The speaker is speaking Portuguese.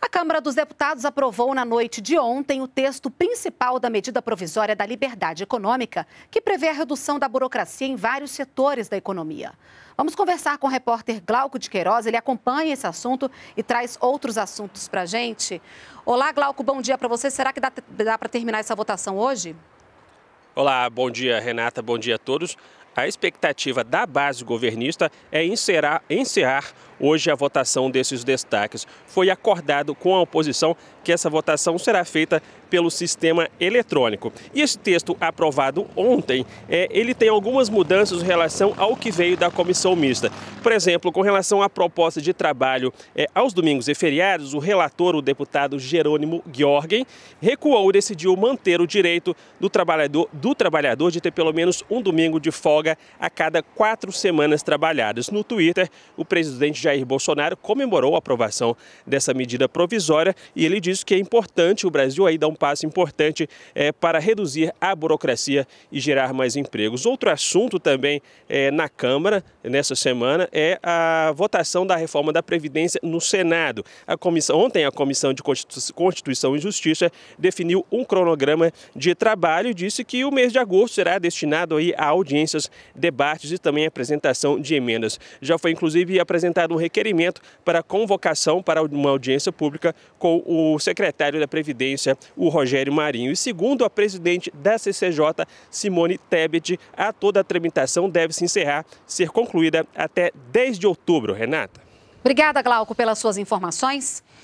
A Câmara dos Deputados aprovou na noite de ontem o texto principal da medida provisória da liberdade econômica, que prevê a redução da burocracia em vários setores da economia. Vamos conversar com o repórter Glauco de Queiroz, ele acompanha esse assunto e traz outros assuntos para a gente. Olá, Glauco, bom dia para você. Será que dá, dá para terminar essa votação hoje? Olá, bom dia, Renata, bom dia a todos. A expectativa da base governista é encerrar, encerrar Hoje a votação desses destaques foi acordado com a oposição que essa votação será feita pelo sistema eletrônico. E esse texto aprovado ontem, é, ele tem algumas mudanças em relação ao que veio da comissão mista. Por exemplo, com relação à proposta de trabalho é, aos domingos e feriados, o relator, o deputado Jerônimo Giorgen, recuou e decidiu manter o direito do trabalhador, do trabalhador de ter pelo menos um domingo de folga a cada quatro semanas trabalhadas. No Twitter, o presidente Jair Bolsonaro comemorou a aprovação dessa medida provisória e ele disse que é importante, o Brasil aí dá um passo importante é, para reduzir a burocracia e gerar mais empregos. Outro assunto também é, na Câmara, nessa semana, é a votação da reforma da Previdência no Senado. A comissão, ontem a Comissão de Constituição e Justiça definiu um cronograma de trabalho e disse que o mês de agosto será destinado aí a audiências, debates e também apresentação de emendas. Já foi inclusive apresentado um requerimento para convocação para uma audiência pública com o secretário da Previdência, o Rogério Marinho. E segundo a presidente da CCJ, Simone Tebet, a toda a tramitação deve se encerrar, ser concluída até 10 de outubro. Renata. Obrigada, Glauco, pelas suas informações.